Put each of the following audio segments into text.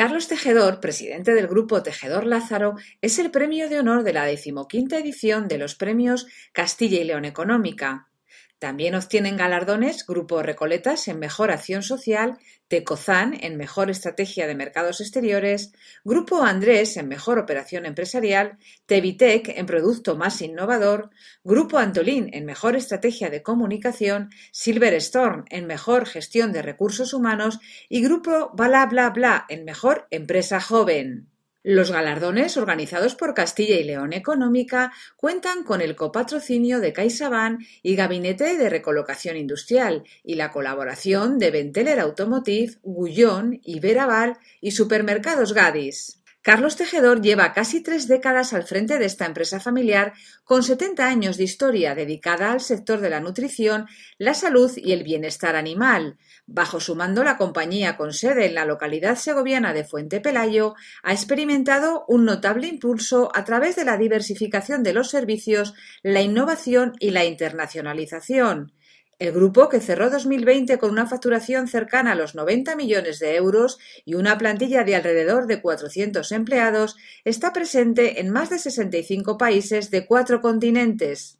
Carlos Tejedor, presidente del grupo Tejedor Lázaro, es el premio de honor de la decimoquinta edición de los premios Castilla y León Económica. También obtienen galardones Grupo Recoletas en Mejor Acción Social, Tecozán en Mejor Estrategia de Mercados Exteriores, Grupo Andrés en Mejor Operación Empresarial, Tevitec en Producto Más Innovador, Grupo Antolín en Mejor Estrategia de Comunicación, Silverstorm en Mejor Gestión de Recursos Humanos y Grupo Bla Bla Bla en Mejor Empresa Joven. Los galardones, organizados por Castilla y León Económica, cuentan con el copatrocinio de CaixaBank y Gabinete de Recolocación Industrial y la colaboración de Venteler Automotive, Gullón, Iberaval y Supermercados Gadis. Carlos Tejedor lleva casi tres décadas al frente de esta empresa familiar con 70 años de historia dedicada al sector de la nutrición, la salud y el bienestar animal. Bajo su mando, la compañía con sede en la localidad segoviana de Fuente Pelayo ha experimentado un notable impulso a través de la diversificación de los servicios, la innovación y la internacionalización. El grupo, que cerró 2020 con una facturación cercana a los 90 millones de euros y una plantilla de alrededor de 400 empleados, está presente en más de 65 países de cuatro continentes.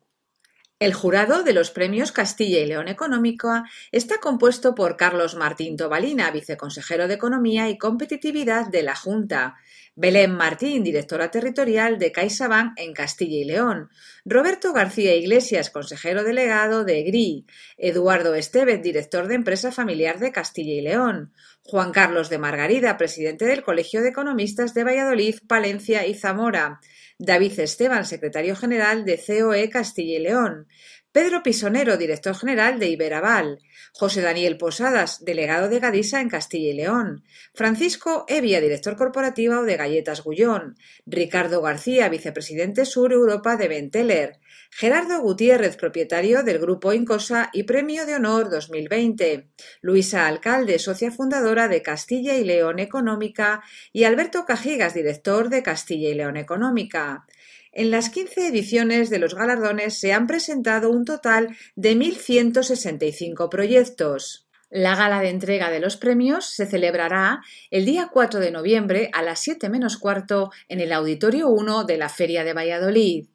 El jurado de los premios Castilla y León Económica está compuesto por Carlos Martín Tobalina, viceconsejero de Economía y Competitividad de la Junta, Belén Martín, directora territorial de CaixaBank en Castilla y León, Roberto García Iglesias, consejero delegado de GRI, Eduardo Estevez, director de Empresa Familiar de Castilla y León, Juan Carlos de Margarida, presidente del Colegio de Economistas de Valladolid, Palencia y Zamora, David Esteban, secretario general de COE Castilla y León, Pedro Pisonero, director general de Iberaval, José Daniel Posadas, delegado de Gadisa en Castilla y León, Francisco Evia, director corporativo de Galletas Gullón, Ricardo García, vicepresidente Sur Europa de Venteler. Gerardo Gutiérrez, propietario del Grupo Incosa y Premio de Honor 2020, Luisa Alcalde, socia fundadora de Castilla y León Económica y Alberto Cajigas, director de Castilla y León Económica. En las 15 ediciones de los galardones se han presentado un total de 1.165 proyectos. La gala de entrega de los premios se celebrará el día 4 de noviembre a las 7 menos cuarto en el Auditorio 1 de la Feria de Valladolid.